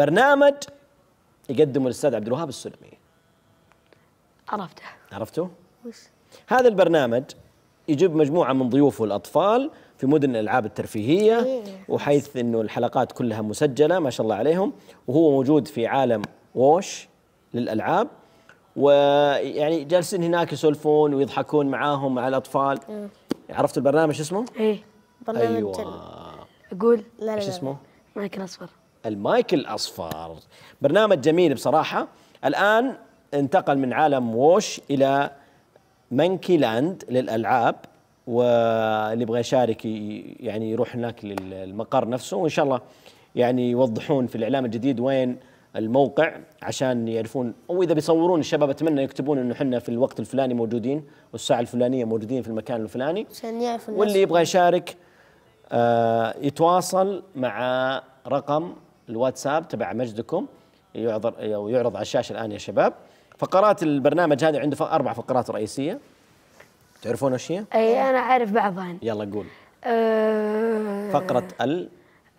برنامج يقدمه الاستاذ عبد الوهاب السلمي عرفته عرفته؟ وش؟ هذا البرنامج يجيب مجموعه من ضيوفه الاطفال في مدن الالعاب الترفيهيه إيه. وحيث انه الحلقات كلها مسجله ما شاء الله عليهم وهو موجود في عالم ووش للالعاب ويعني جالسين هناك يسولفون ويضحكون معاهم مع الاطفال إيه. عرفت البرنامج شو اسمه؟ ايه أيوة. برنامج ايوه اقول لا لا شو اسمه؟ معك الاصفر المايك الأصفر برنامج جميل بصراحة الآن انتقل من عالم ووش إلى منكي لاند للألعاب واللي يبغى يشارك يعني يروح هناك للمقر نفسه وإن شاء الله يعني يوضحون في الإعلام الجديد وين الموقع عشان يعرفون او اذا بيصورون الشباب اتمنى يكتبون انه احنا في الوقت الفلاني موجودين والساعه الفلانيه موجودين في المكان الفلاني عشان يعرفوا واللي يبغى يشارك آه يتواصل مع رقم الواتساب تبع مجدكم يعرض ويعرض على الشاشه الان يا شباب فقرات البرنامج هذه عنده اربع فقرات رئيسيه تعرفون ايش هي؟ اي انا اعرف بعضهن يلا قول أه فقره ال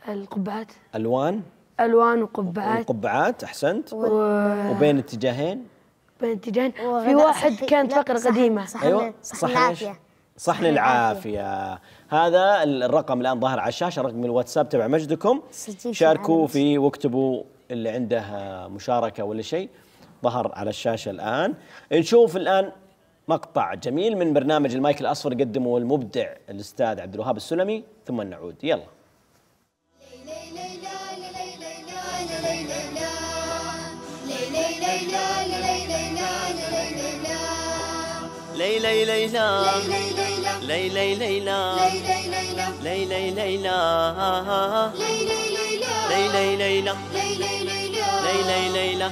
القبعات الوان الوان وقبعات القبعات احسنت و... وبين اتجاهين بين اتجاهين في واحد كانت فقره قديمه صح ايوه صح, صح, صح, صح صح للعافية هذا الرقم الآن ظاهر على الشاشة رقم الواتساب تبع مجدكم شاركوا فيه واكتبوا اللي عنده مشاركة ولا شيء ظهر على الشاشة الآن نشوف الآن مقطع جميل من برنامج المايك الأصفر قدمه المبدع الأستاذ عبد الوهاب السلمي ثم نعود يلا ليلى ليلى ليلى ليلى ليلى ليلى ليلى ليلى ليلى ليلى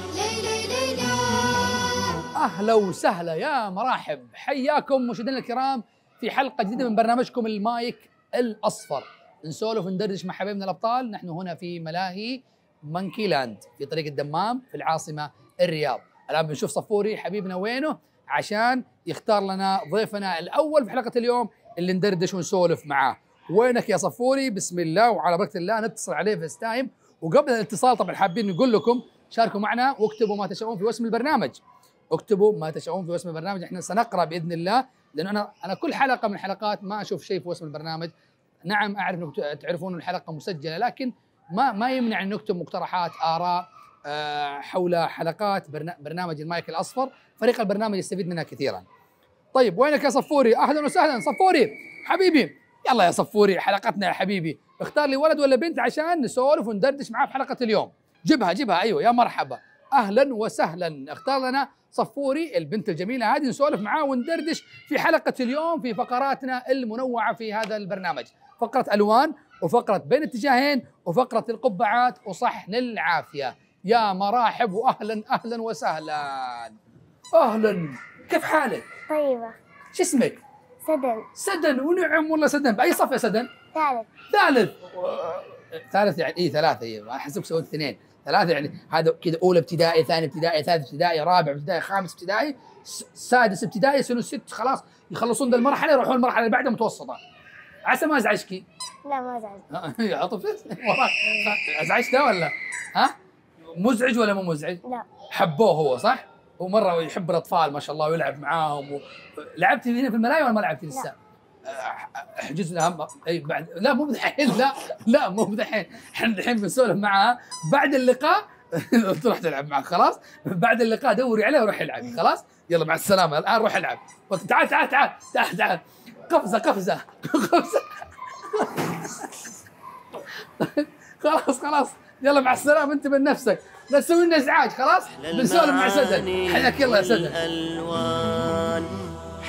اهلا وسهلا يا مرحب حياكم مشاهدينا الكرام في حلقه جديده من برنامجكم المايك الاصفر نسولف وندردش مع حبايبنا الابطال نحن هنا في ملاهي مانكي لاند في طريق الدمام في العاصمه الرياض الان بنشوف صفوري حبيبنا وينه عشان يختار لنا ضيفنا الاول في حلقه اليوم اللي ندردش ونسولف معاه وينك يا صفوري بسم الله وعلى بركه الله نتصل عليه فيس تايم وقبل الاتصال طبعا حابين نقول لكم شاركوا معنا واكتبوا ما تشاءون في وسم البرنامج اكتبوا ما تشاءون في وسم البرنامج احنا سنقرا باذن الله لانه انا انا كل حلقه من الحلقات ما اشوف شيء في وسم البرنامج نعم اعرف انكم تعرفون الحلقه مسجله لكن ما ما يمنع ان نكتب مقترحات اراء آه، حول حلقات برنامج المايك الاصفر فريق البرنامج يستفيد منها كثيرا طيب وينك يا صفوري اهلا وسهلا صفوري حبيبي يلا يا صفوري حلقتنا يا حبيبي اختار لي ولد ولا بنت عشان نسولف وندردش معاه في حلقه اليوم جبها جبها ايوه يا مرحبا اهلا وسهلا اختار لنا صفوري البنت الجميله هذه نسولف معاه وندردش في حلقه اليوم في فقراتنا المنوعه في هذا البرنامج فقره الوان وفقره بين اتجاهين وفقره القبعات وصح للعافيه يا مراحب واهلا اهلا وسهلا اهلا كيف حالك؟ طيبه شو اسمك؟ سدن سدن ونعم والله سدن باي صف يا سدن؟ ثالث ثالث ثالث يعني اي ثلاثه اي احسبك سويت اثنين ثلاثه يعني هذا كذا اولى ابتدائي ثاني ابتدائي ثالث ابتدائي رابع ابتدائي خامس ابتدائي سادس ابتدائي سنه ست خلاص يخلصون ذا المرحله يروحون المرحله اللي بعدها متوسطه عسى ما ازعجكي لا ما ازعج عطفت ازعجته ولا ها مزعج ولا مو مزعج؟ لا حبوه هو صح؟ هو مره يحب الاطفال ما شاء الله ويلعب معاهم و... لعبت هنا في الملاهي ولا ما لعبت لسه؟ احجز لها هم... اي بعد لا مو بدحين لا لا مو بدحين احنا الحين بنسولف معاها بعد اللقاء تروح تلعب معك خلاص بعد اللقاء دوري عليه وروح العب خلاص يلا مع السلامه الان روح العب تعال تعال تعال تعال تعال قفزه قفزه قفزه خلاص خلاص يلا مع السلامه انت من نفسك لا تسوي لنا ازعاج خلاص بنسولف مع سدد حياك الله يا سدد الالوان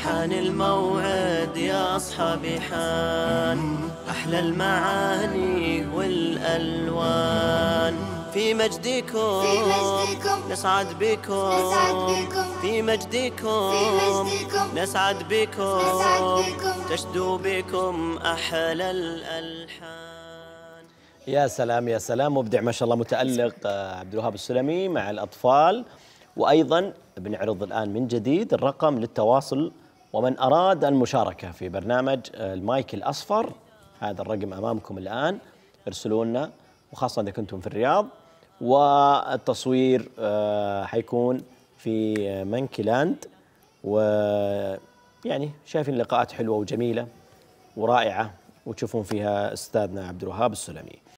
حان الموعد يا اصحابي حان احلى المعاني والالوان في مجدكم, في مجدكم نسعد بكم في مجدكم نسعد بكم تشدو بكم أحلى الألحان يا سلام يا سلام مبدع ما شاء الله متألق آه، عبد الوهاب السلمي مع الأطفال وأيضا بنعرض الآن من جديد الرقم للتواصل ومن أراد المشاركة في برنامج آه، المايك الأصفر هذا الرقم أمامكم الآن ارسلوا لنا وخاصة إذا كنتم في الرياض والتصوير آه، حيكون في لاند و يعني شايفين لقاءات حلوة وجميلة ورائعة وتشوفون فيها استاذنا عبد الوهاب السلمي